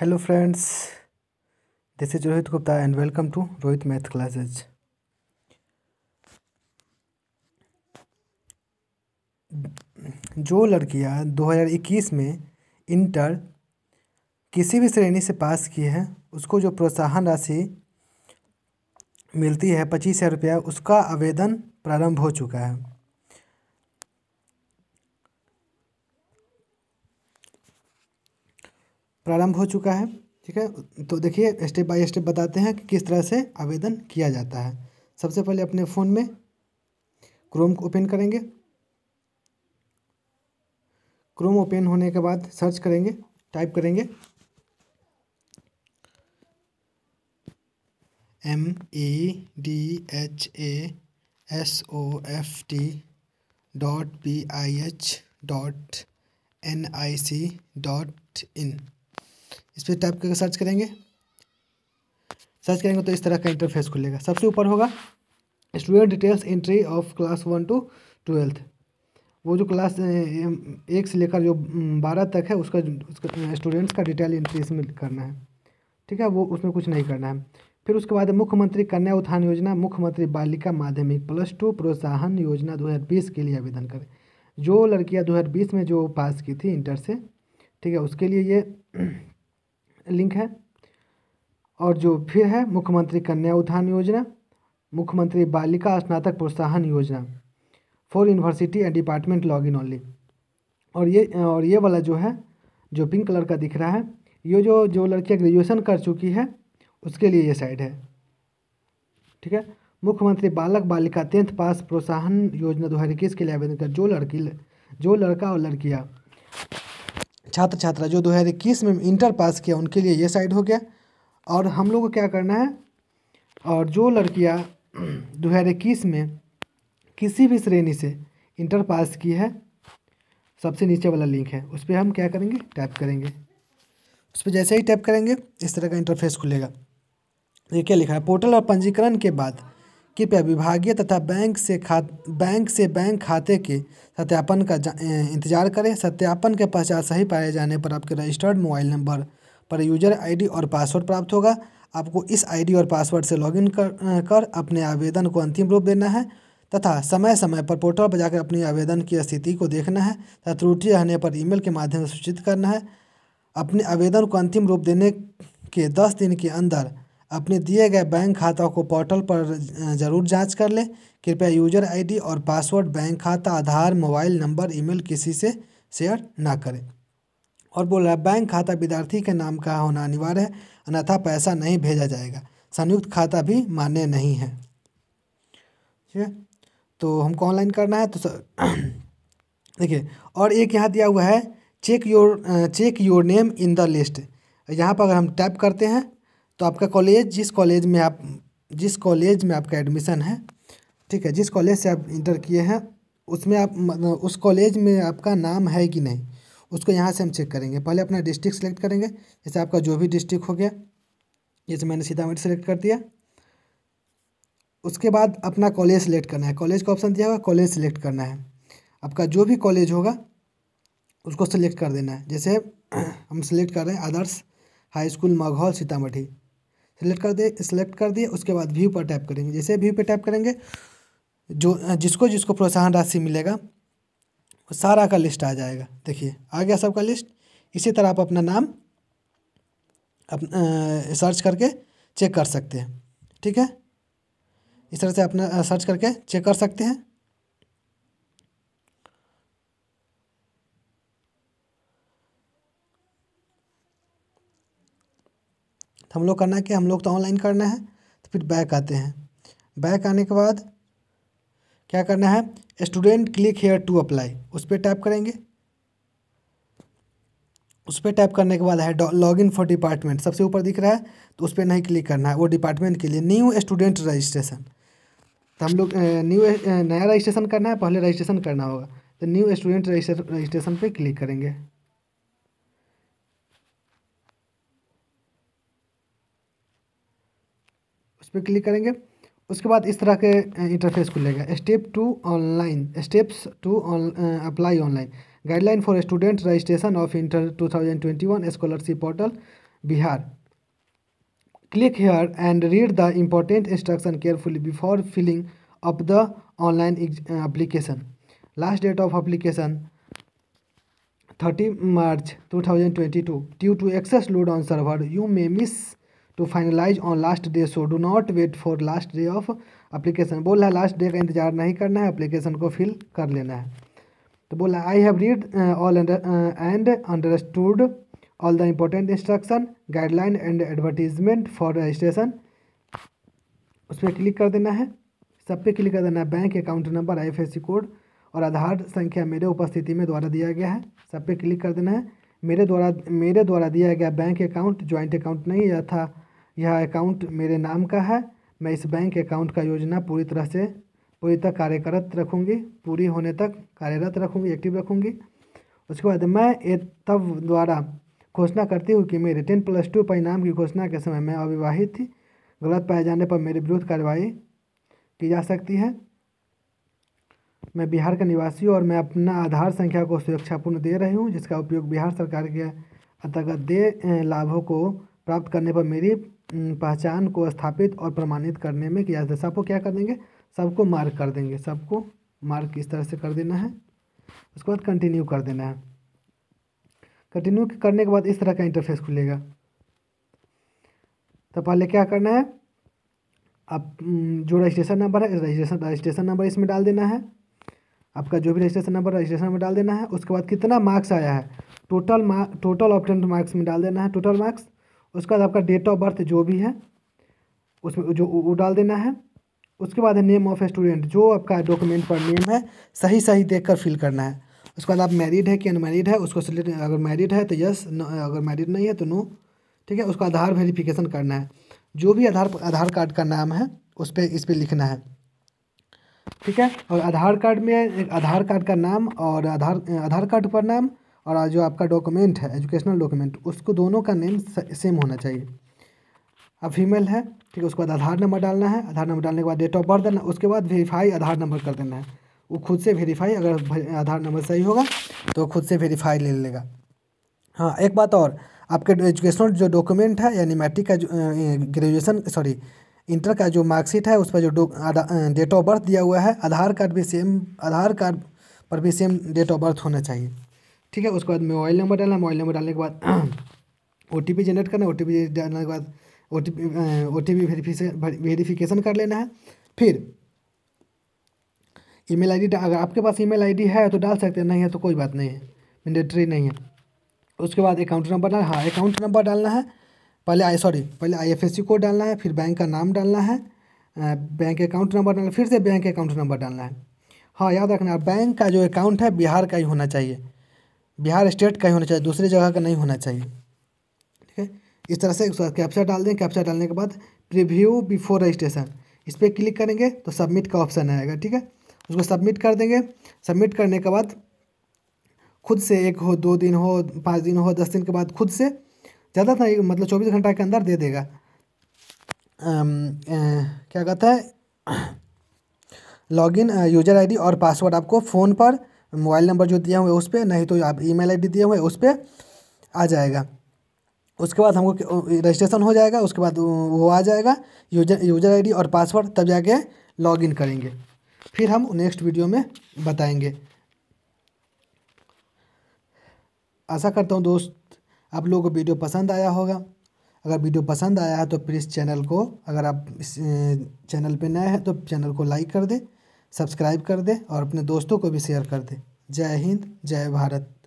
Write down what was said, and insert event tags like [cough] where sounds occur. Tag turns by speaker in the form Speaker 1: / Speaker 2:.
Speaker 1: hello friends this is Rohit Gupta and welcome to Rohit math classes जो लड़कियां 2021 में इंटर किसी भी श्रेणी से पास की है उसको जो प्रोत्साहन राशि मिलती है पच्चीस हज़ार रुपया उसका आवेदन प्रारंभ हो चुका है प्रारंभ हो चुका है ठीक है तो देखिए स्टेप बाय स्टेप बताते हैं कि किस तरह से आवेदन किया जाता है सबसे पहले अपने फ़ोन में क्रोम को ओपन करेंगे क्रोम ओपन होने के बाद सर्च करेंगे टाइप करेंगे M E D H A S O F T dot P I H dot N I C dot in इस पर टाइप करके सर्च करेंगे सर्च करेंगे तो इस तरह का इंटरफेस खुलेगा सबसे ऊपर होगा student details entry of class one to twelfth वो जो क्लास एक से लेकर जो बारह तक है उसका उसका स्टूडेंट्स का डिटेल एंट्री इसमें करना है ठीक है वो उसमें कुछ नहीं करना है फिर उसके बाद मुख्यमंत्री कन्या उत्थान योजना मुख्यमंत्री बालिका माध्यमिक प्लस टू प्रोत्साहन योजना दो के लिए आवेदन करें जो लड़कियाँ दो में जो पास की थी इंटर से ठीक है उसके लिए ये लिंक है और जो फिर है मुख्यमंत्री कन्या उत्थान योजना मुख्यमंत्री बालिका स्नातक प्रोत्साहन योजना for university and department log in only और ये और ये वाला जो है जो पिंक कलर का दिख रहा है ये जो जो लड़कियाँ ग्रेजुएसन कर चुकी है उसके लिए ये साइड है ठीक है मुख्यमंत्री बालक बालिका टेंथ पास प्रोत्साहन योजना दो के लिए आवेदन कर जो लड़की जो लड़का और लड़कियाँ छात्र छात्रा जो दो हज़ार इक्कीस में इंटर पास किया उनके लिए ये साइड हो गया और हम लोग को क्या करना है और जो लड़कियाँ [clears throat] दो हज़ार इक्कीस में किसी भी श्रेणी से इंटर पास की है सबसे नीचे वाला लिंक है उस पर हम क्या करेंगे टैप करेंगे उस पर जैसे ही टैप करेंगे इस तरह का इंटरफेस खुलेगा ये क्या लिखा है पोर्टल और पंजीकरण के बाद कृपया विभागीय तथा बैंक से खा बैंक से बैंक खाते के सत्यापन का इंतजार करें सत्यापन के पश्चात सही पाए जाने पर आपके रजिस्टर्ड मोबाइल नंबर पर यूजर आईडी और पासवर्ड प्राप्त होगा आपको इस आईडी और पासवर्ड से लॉगिन कर कर अपने आवेदन को अंतिम रूप देना है तथा समय समय पर पोर्टल पर जाकर अपने आवेदन की स्थिति को देखना है तथा त्रुटि रहने पर ईमेल के माध्यम से सूचित करना है अपने आवेदन को अंतिम रूप देने के दस दिन के अंदर अपने दिए गए बैंक खाता को पोर्टल पर जरूर जांच कर लें कृपया यूजर आईडी और पासवर्ड बैंक खाता आधार मोबाइल नंबर ईमेल किसी से शेयर ना करें और बोल रहा है बैंक खाता विद्यार्थी के नाम का होना अनिवार्य है अन्यथा पैसा नहीं भेजा जाएगा संयुक्त खाता भी मान्य नहीं है ठीक है तो हमको ऑनलाइन करना है तो [clears throat] देखिए और एक यहाँ दिया हुआ है check your check your name in the list यहाँ पर अगर हम टैप करते हैं तो आपका कॉलेज जिस कॉलेज में आप जिस कॉलेज में आपका एडमिशन है ठीक है जिस कॉलेज से आप इंटर किए हैं उसमें आप मतलब उस कॉलेज में आपका नाम है कि नहीं उसको यहाँ से हम चेक करेंगे पहले अपना डिस्ट्रिक्ट सेलेक्ट करेंगे जैसे आपका जो भी डिस्ट्रिक्ट हो गया जैसे मैंने सीतामढ़ी सेलेक्ट कर दिया उसके बाद अपना कॉलेज सेलेक्ट करना है कॉलेज का ऑप्शन दिया हुआ कॉलेज सेलेक्ट करना है आपका जो भी कॉलेज होगा उसको सेलेक्ट कर देना है जैसे हम सेलेक्ट कर रहे हैं Adarsh high school Maghaul Sitamarhi select कर दिए सिलेक्ट कर दिए उसके बाद व्यू पर टैप करेंगे जैसे व्यू पर टैप करेंगे जो जिसको जिसको प्रोत्साहन राशि मिलेगा वो सारा का लिस्ट आ जाएगा देखिए आ गया सबका लिस्ट इसी तरह आप अपना नाम अपना सर्च करके चेक कर सकते हैं ठीक है इस तरह से अपना सर्च करके चेक कर सकते हैं तो हम लोग करना है कि हम लोग तो ऑनलाइन करना है तो फिर बैक आते हैं बैक आने के बाद क्या करना है student click here to apply उस पर टाइप करेंगे उस पर टाइप करने के बाद है लॉग इन फॉर डिपार्टमेंट सबसे ऊपर दिख रहा है तो उस पर नहीं क्लिक करना है वो डिपार्टमेंट के लिए न्यू स्टूडेंट रजिस्ट्रेशन तो हम लोग न्यू नया रजिस्ट्रेशन करना है पहले रजिस्ट्रेशन करना होगा तो न्यू स्टूडेंट रजिस्ट्रेशन पे क्लिक करेंगे पर क्लिक करेंगे उसके बाद इस तरह के इंटरफेस खुलेगा step to online steps to apply online guideline for student registration of inter two thousand twenty one scholarship portal Bihar click here and read the important instruction carefully before filling up the online application last date of application thirty March two thousand twenty two due to excess load on server you may miss to finalize on last day so do not wait for last day of application बोल रहा है last day का इंतजार नहीं करना है application को fill कर लेना है तो बोला I have read all and understood all the important instruction guideline and advertisement for registration उस पर क्लिक कर देना है सब पे क्लिक कर देना है bank account number C code और आधार संख्या मेरे उपस्थिति में द्वारा दिया गया है सब पे क्लिक कर देना है मेरे द्वारा मेरे द्वारा दिया गया बैंक अकाउंट ज्वाइंट अकाउंट नहीं या था यह अकाउंट मेरे नाम का है मैं इस बैंक अकाउंट का योजना पूरी तरह से पूरी तरह कार्यरत रखूँगी पूरी होने तक कार्यरत रखूँगी एक्टिव रखूँगी उसके बाद मैं एक तब द्वारा घोषणा करती हूँ कि मेरे टेन प्लस टू परिणाम की घोषणा के समय मैं अविवाहित थी गलत पाए जाने पर मेरे विरुद्ध कार्रवाई की जा सकती है मैं बिहार का निवासी हूँ और मैं अपना आधार संख्या को सुरक्षापूर्ण दे रही हूँ जिसका उपयोग बिहार सरकार के अंतर्गत दे लाभों को प्राप्त करने पर मेरी पहचान को स्थापित और प्रमाणित करने में किया जाता है सबको क्या कर देंगे सबको मार्क कर देंगे सबको मार्क इस तरह से कर देना है उसके बाद कंटिन्यू कर देना है कंटिन्यू करने के बाद इस तरह का इंटरफेस खुलेगा तो पहले क्या करना है आप जो रजिस्ट्रेशन नंबर है रजिस्ट्रेशन रजिस्ट्रेशन नंबर इसमें डाल देना है आपका जो भी रजिस्ट्रेशन नंबर रजिस्ट्रेशन में डाल देना है उसके बाद कितना मार्क्स आया है total mark total obtained marks में डाल देना है टोटल मार्क्स उसके बाद आपका डेट ऑफ बर्थ जो भी है उसमें जो वो डाल देना है उसके बाद है नेम ऑफ स्टूडेंट जो आपका डॉक्यूमेंट पर नेम है सही सही देख कर फिल करना है उसके बाद आप मैरिड है कि अनमैरिड है उसको सिलेक्ट अगर मैरिड है तो यस अगर मैरिड नहीं है तो नो ठीक है उसका आधार वेरिफिकेशन करना है जो भी आधार आधार कार्ड का नाम है उस पर इस पर लिखना है ठीक है और आधार कार्ड में आधार कार्ड का नाम और आधार आधार कार्ड पर नाम और जो आपका डॉक्यूमेंट है एजुकेशनल डॉक्यूमेंट उसको दोनों का नेम सेम होना चाहिए अब फीमेल है ठीक है उसके बाद आधार नंबर डालना है आधार नंबर डालने के बाद डेट ऑफ बर्थ देना उसके बाद वेरीफाई आधार नंबर कर देना है वो खुद से वेरीफाई अगर आधार नंबर सही होगा तो खुद से वेरीफाई ले लेगा हाँ एक बात और आपके एजुकेशनल जो डॉक्यूमेंट है यानी मैट्रिक का ग्रेजुएशन सॉरी इंटर का जो मार्कशीट है उस पर जो डेट ऑफ बर्थ दिया हुआ है आधार कार्ड भी सेम आधार कार्ड पर भी सेम डेट ऑफ बर्थ होना चाहिए ठीक है उसके बाद मोबाइल नंबर डालना मोबाइल नंबर डालने के बाद ओ टी पी जनरेट करना ओ टी पी डालने के बाद O T P O T P verification कर लेना है फिर ईमेल आईडी अगर आपके पास ईमेल आईडी है तो डाल सकते हैं नहीं है तो कोई बात नहीं है मैंडेटरी नहीं है उसके बाद अकाउंट नंबर डालना हाँ अकाउंट नंबर डालना है पहले आई सॉरी पहले आईएफएससी कोड डालना है फिर बैंक का नाम डालना है बैंक अकाउंट नंबर डालना फिर से बैंक अकाउंट नंबर डालना है हाँ याद रखना बैंक का जो अकाउंट है बिहार का ही होना चाहिए बिहार स्टेट का ही होना चाहिए दूसरी जगह का नहीं होना चाहिए ठीक है इस तरह से कैप्चा डाल दें कैप्चा डालने के बाद प्रिव्यू बिफोर रजिस्ट्रेशन इस पर क्लिक करेंगे तो सबमिट का ऑप्शन आएगा ठीक है उसको सबमिट कर देंगे सबमिट करने के बाद खुद से एक हो दो दिन हो पाँच दिन हो दस दिन के बाद खुद से ज़्यादा था मतलब चौबीस घंटा के अंदर दे देगा आम, आ, क्या कहता है लॉगिन यूजर आईडी और पासवर्ड आपको फ़ोन पर मोबाइल नंबर जो दिया हुआ है उस पर नहीं तो आप ईमेल आईडी दिए हुए उस पर आ जाएगा उसके बाद हमको रजिस्ट्रेशन हो जाएगा उसके बाद वो आ जाएगा यूजर यूजर आईडी और पासवर्ड तब जाके लॉगिन करेंगे फिर हम नेक्स्ट वीडियो में बताएंगे आशा करता हूँ दोस्त आप लोगों को वीडियो पसंद आया होगा अगर वीडियो पसंद आया है तो प्लीज़ चैनल को अगर आप इस चैनल पे नए हैं तो चैनल को लाइक कर दें सब्सक्राइब कर दें और अपने दोस्तों को भी शेयर कर दें जय हिंद जय भारत